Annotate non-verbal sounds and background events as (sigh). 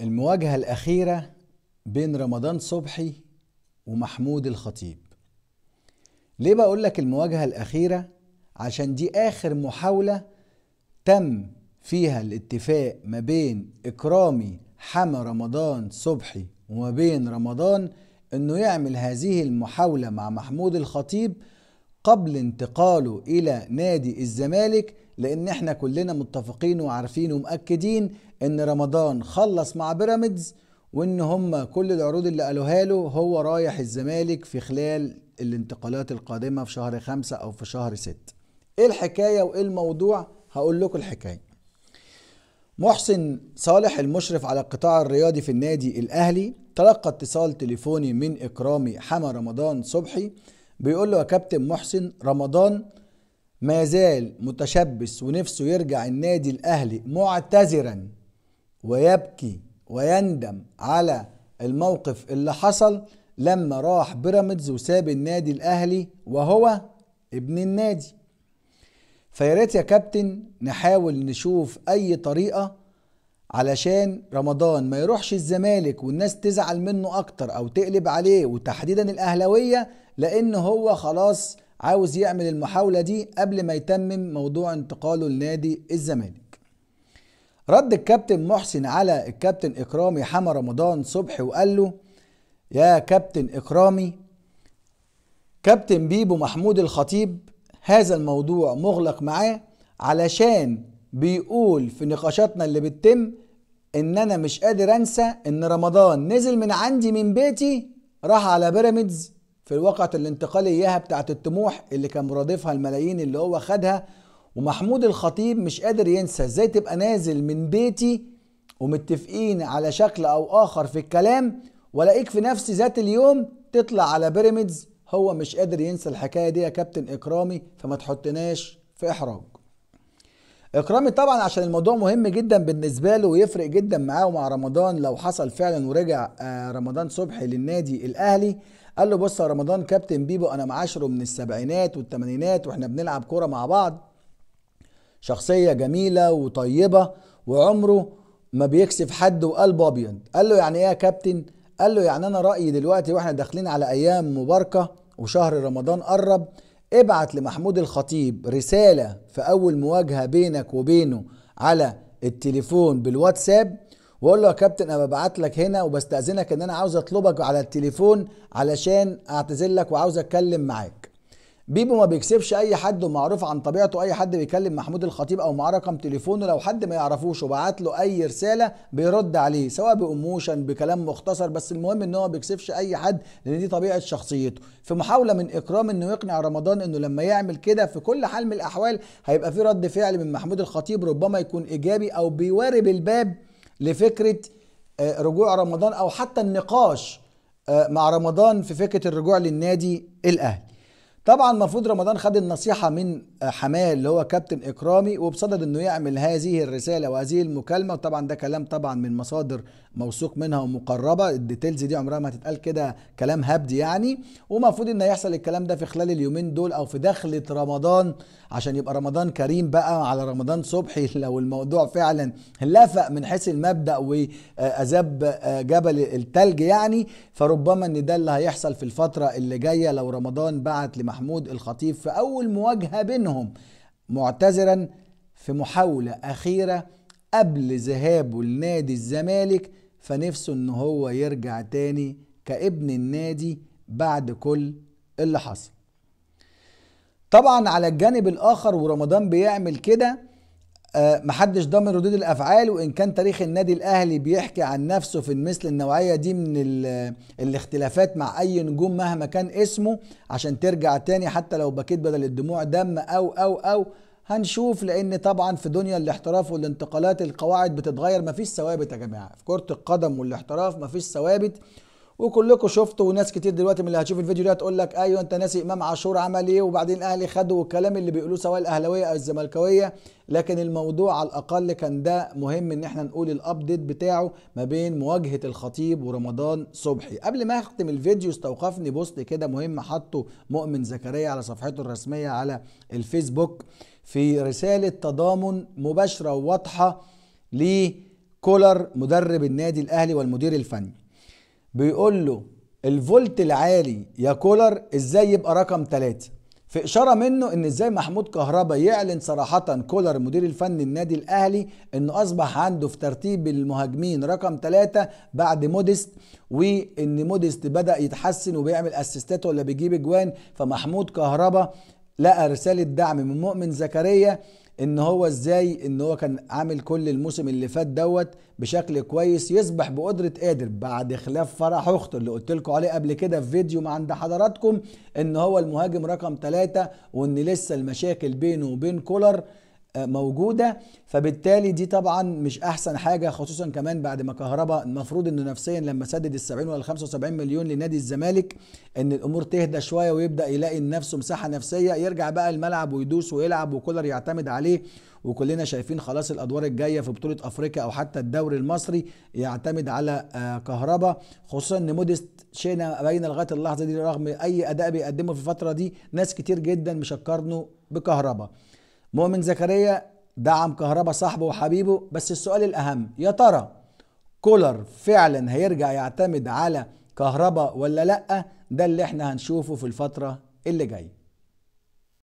المواجهة الأخيرة بين رمضان صبحي ومحمود الخطيب ليه بقول لك المواجهة الأخيرة عشان دي آخر محاولة تم فيها الاتفاق ما بين إكرامي حمى رمضان صبحي وما بين رمضان انه يعمل هذه المحاولة مع محمود الخطيب قبل انتقاله الى نادي الزمالك لان احنا كلنا متفقين وعارفين ومأكدين ان رمضان خلص مع بيراميدز وان هم كل العروض اللي قالوها له هو رايح الزمالك في خلال الانتقالات القادمة في شهر خمسة او في شهر ستة ايه الحكاية وايه الموضوع هقول لكم الحكاية محسن صالح المشرف على القطاع الرياضي في النادي الاهلي تلقى اتصال تليفوني من اكرامي حما رمضان صبحي بيقول له يا كابتن محسن رمضان ما زال متشبث ونفسه يرجع النادي الاهلي معتذرا ويبكي ويندم على الموقف اللي حصل لما راح بيراميدز وساب النادي الاهلي وهو ابن النادي فيا ريت يا كابتن نحاول نشوف اي طريقه علشان رمضان ما يروحش الزمالك والناس تزعل منه اكتر او تقلب عليه وتحديدا الاهلاويه لان هو خلاص عاوز يعمل المحاولة دي قبل ما يتمم موضوع انتقاله لنادي الزمالك رد الكابتن محسن على الكابتن إكرامي حمى رمضان صبحي وقال له يا كابتن إكرامي كابتن بيبو محمود الخطيب هذا الموضوع مغلق معاه علشان بيقول في نقاشاتنا اللي بتتم ان انا مش قادر انسى ان رمضان نزل من عندي من بيتي راح على بيراميدز في الوقت الانتقالية اياها بتاعت الطموح اللي كان مرادفها الملايين اللي هو خدها ومحمود الخطيب مش قادر ينسى ازاي تبقى نازل من بيتي ومتفقين على شكل او اخر في الكلام والاقيك في نفس ذات اليوم تطلع على بيراميدز هو مش قادر ينسى الحكايه دي يا كابتن اكرامي فما تحطناش في احراج اكرامي طبعا عشان الموضوع مهم جدا بالنسبه له ويفرق جدا معاه ومع رمضان لو حصل فعلا ورجع آه، رمضان صبحي للنادي الاهلي قال له بص يا رمضان كابتن بيبو انا معاشره من السبعينات والثمانينات واحنا بنلعب كوره مع بعض شخصيه جميله وطيبه وعمره ما بيكسف حد وقلبه ابيض قال له يعني ايه يا كابتن قال له يعني انا رايي دلوقتي واحنا داخلين على ايام مباركه وشهر رمضان قرب ابعت لمحمود الخطيب رسالة في أول مواجهة بينك وبينه على التليفون بالواتساب وقول له يا كابتن انا ببعت لك هنا وبستاذنك ان انا عاوز اطلبك على التليفون علشان اعتذر لك وعاوز اتكلم معاك بيبو ما بيكسبش اي حد ومعروف عن طبيعته اي حد بيكلم محمود الخطيب او معاه رقم تليفونه لو حد ما يعرفوش وبعت له اي رساله بيرد عليه سواء باموشن بكلام مختصر بس المهم ان هو ما بيكسبش اي حد لان دي طبيعه شخصيته في محاوله من اكرام انه يقنع رمضان انه لما يعمل كده في كل حال من الاحوال هيبقى في رد فعل من محمود الخطيب ربما يكون ايجابي او بيوارب الباب لفكره آه، رجوع رمضان او حتى النقاش آه، مع رمضان في فكره الرجوع للنادي الاهلي طبعا المفروض رمضان خد النصيحه من آه، حماه اللي هو كابتن اكرامي وبصدد انه يعمل هذه الرساله وهذه المكالمه وطبعا ده كلام طبعا من مصادر موثوق منها ومقربه الديتيلز دي عمرها ما هتتقال كده كلام هبدي يعني ومفروض ان يحصل الكلام ده في خلال اليومين دول او في دخله رمضان عشان يبقى رمضان كريم بقى على رمضان صبحي (laughs) لو الموضوع فعلا لفق من حيث المبدا واذاب آه، جبل التلج يعني فربما ان ده اللي هيحصل في الفتره اللي جايه لو رمضان بعت لما محمود الخطيب في أول مواجهة بينهم معتذرا في محاولة أخيرة قبل ذهابه لنادي الزمالك فنفسه إن هو يرجع تاني كابن النادي بعد كل اللي حصل طبعا على الجانب الآخر ورمضان بيعمل كده آه، محدش ضامن ردود الافعال وان كان تاريخ النادي الاهلي بيحكي عن نفسه في مثل النوعيه دي من الاختلافات مع اي نجوم مهما كان اسمه عشان ترجع تاني حتى لو بكيت بدل الدموع دم او او او هنشوف لان طبعا في دنيا الاحتراف والانتقالات القواعد بتتغير مفيش ثوابت يا جماعه في كره القدم والاحتراف مفيش ثوابت وكلكم شفتوا وناس كتير دلوقتي من اللي هتشوف الفيديو ده هتقول لك ايوه انت ناسي امام عاشور عمل ايه وبعدين الاهلي خده والكلام اللي بيقولوه سواء الاهلاويه او الزملكاويه لكن الموضوع على الاقل كان ده مهم ان احنا نقول الابديت بتاعه ما بين مواجهه الخطيب ورمضان صبحي قبل ما اختم الفيديو استوقفني بوست كده مهم حطه مؤمن زكريا على صفحته الرسميه على الفيسبوك في رساله تضامن مباشره وواضحه لكولر مدرب النادي الاهلي والمدير الفني بيقول له الفولت العالي يا كولر ازاي يبقى رقم 3 في اشاره منه ان ازاي محمود كهربا يعلن صراحه كولر المدير الفني النادي الاهلي انه اصبح عنده في ترتيب المهاجمين رقم ثلاثة بعد موديست وان موديست بدا يتحسن وبيعمل اسيستات ولا بيجيب اجوان فمحمود كهربا لقى رساله دعم من مؤمن زكريا ان هو ازاي ان هو كان عامل كل الموسم اللي فات دوت بشكل كويس يصبح بقدره قادر بعد خلاف فرح اخته اللي قلت لكم عليه قبل كده في فيديو ما عند حضراتكم ان هو المهاجم رقم ثلاثة وان لسه المشاكل بينه وبين كولر موجوده فبالتالي دي طبعا مش احسن حاجه خصوصا كمان بعد ما كهربا المفروض انه نفسيا لما سدد ال 70 ولا 75 مليون لنادي الزمالك ان الامور تهدى شويه ويبدا يلاقي لنفسه مساحه نفسيه يرجع بقى الملعب ويدوس ويلعب وكولر يعتمد عليه وكلنا شايفين خلاص الادوار الجايه في بطوله افريقيا او حتى الدوري المصري يعتمد على آه، كهربا خصوصا ان موديست شئنا بين لغايه اللحظه دي رغم اي اداء بيقدمه في الفتره دي ناس كتير جدا مش هتقارنه بكهربا مؤمن زكريا دعم كهربا صاحبه وحبيبه بس السؤال الأهم يا ترى كولر فعلا هيرجع يعتمد على كهربا ولا لأ ده اللي احنا هنشوفه في الفترة اللي جايه